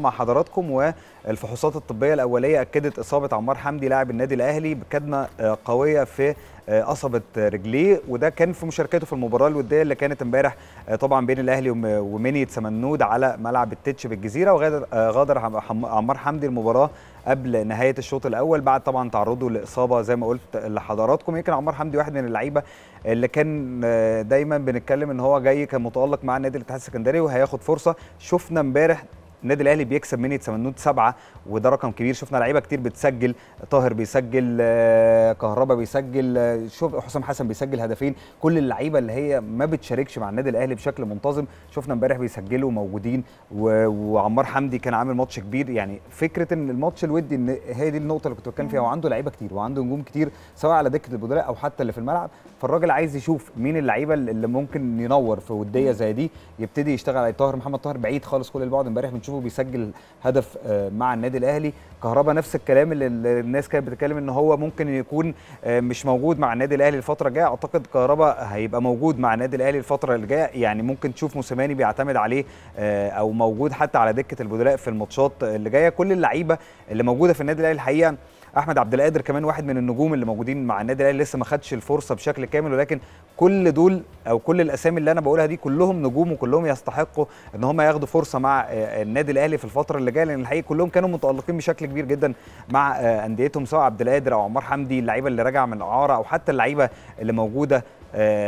مع حضراتكم والفحوصات الطبيه الاوليه اكدت اصابه عمار حمدي لاعب النادي الاهلي بكدمه آه، قويه في آه، قصبه رجليه وده كان في مشاركته في المباراه الوديه اللي كانت امبارح آه، طبعا بين الاهلي ومنيه سمنود على ملعب التتش بالجزيره وغادر عمار حمدي المباراه قبل نهايه الشوط الاول بعد طبعا تعرضه لاصابه زي ما قلت لحضراتكم يمكن عمار حمدي واحد من اللعيبه اللي كان دايما بنتكلم ان هو جاي كان متالق مع النادي الاتحاد السكندري وهياخد فرصه شفنا امبارح النادي الاهلي بيكسب من سمنود سبعه وده رقم كبير شفنا لعيبه كتير بتسجل طاهر بيسجل آه، كهربا بيسجل آه، شوف حسام حسن بيسجل هدفين كل اللعيبه اللي هي ما بتشاركش مع النادي الاهلي بشكل منتظم شفنا امبارح بيسجلوا موجودين وعمار حمدي كان عامل ماتش كبير يعني فكره ان الماتش الودي ان هي دي النقطه اللي كنت بتكلم فيها وعنده لعيبه كتير وعنده نجوم كتير سواء على دكه البدلاء او حتى اللي في الملعب فالراجل عايز يشوف مين اللعيبه اللي ممكن ينور في وديه زي دي يبتدي يشتغل على طاهر محمد طاهر بعيد خالص كل البعد امبارح بنشوف بنشوفه بيسجل هدف آه، مع النادي الاهلي كهربا نفس الكلام اللي الناس كانت بتتكلم ان هو ممكن يكون آه، مش موجود مع النادي الاهلي الفتره الجايه اعتقد كهربا هيبقى موجود مع النادي الاهلي الفتره الجايه يعني ممكن تشوف موسيماني بيعتمد عليه آه، او موجود حتى على دكه البدلاء في الماتشات اللي جايه كل اللعيبه اللي موجوده في النادي الاهلي الحقيقه احمد عبد القادر كمان واحد من النجوم اللي موجودين مع النادي الاهلي لسه ما خدش الفرصه بشكل كامل ولكن كل دول او كل الاسامي اللي انا بقولها دي كلهم نجوم وكلهم يستحقوا ان هم ياخدوا فرصه مع آه، آه، النادي الاهلي في الفتره اللي جايه لان الحقيقه كلهم كانوا متالقين بشكل كبير جدا مع آه، انديتهم سواء عبد القادر او عمار حمدي اللعيبه اللي راجعه من اعاره او حتى اللعيبه اللي موجوده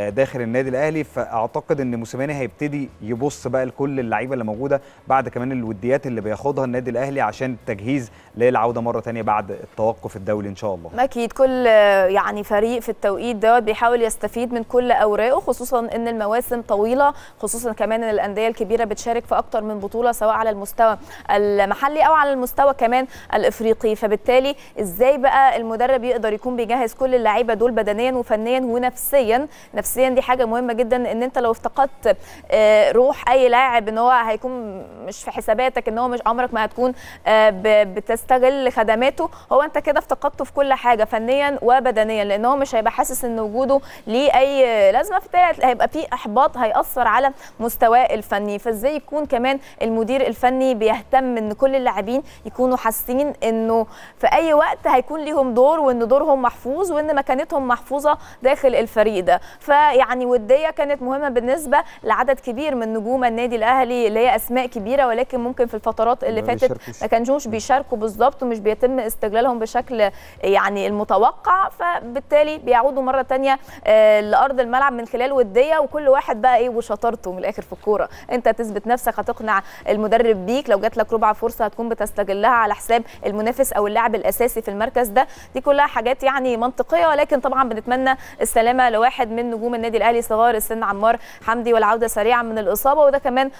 داخل النادي الاهلي فاعتقد ان موسيماني هيبتدي يبص بقى لكل اللعيبه اللي موجوده بعد كمان الوديات اللي بياخدها النادي الاهلي عشان التجهيز للعوده مره ثانيه بعد التوقف الدولي ان شاء الله اكيد كل يعني فريق في التوقيت دوت بيحاول يستفيد من كل اوراقه خصوصا خصوصا ان المواسم طويله خصوصا كمان ان الانديه الكبيره بتشارك في اكتر من بطوله سواء على المستوى المحلي او على المستوى كمان الافريقي فبالتالي ازاي بقى المدرب يقدر يكون بيجهز كل اللعيبه دول بدنيا وفنيا ونفسيا نفسيا دي حاجه مهمه جدا ان انت لو افتقدت آه، روح اي لاعب ان هو هيكون مش في حساباتك ان هو مش عمرك ما هتكون آه، بتستغل خدماته هو انت كده افتقدته في كل حاجه فنيا وبدنيا لان هو مش هيبقى حاسس ان وجوده ليه اي لازمه في هيبقى في احباط هياثر على مستواه الفني فازاي يكون كمان المدير الفني بيهتم ان كل اللاعبين يكونوا حاسين انه في اي وقت هيكون ليهم دور وان دورهم محفوظ وان مكانتهم محفوظه داخل الفريق ده فيعني وديه كانت مهمه بالنسبه لعدد كبير من نجوم النادي الاهلي اللي هي اسماء كبيره ولكن ممكن في الفترات اللي فاتت ما كانوش بيشاركوا بالظبط ومش بيتم استغلالهم بشكل يعني المتوقع فبالتالي بيعودوا مره ثانيه آه، لارض الملعب من خلال وديه وكل واحد بقى ايه وشطارته من الاخر في الكوره انت تثبت نفسك هتقنع المدرب بيك لو جات لك ربع فرصه هتكون بتستغلها على حساب المنافس او اللاعب الاساسي في المركز ده دي كلها حاجات يعني منطقيه ولكن طبعا بنتمنى السلامه لواحد من نجوم النادي الاهلي صغار السن عمار حمدي والعوده سريعا من الاصابه وده كمان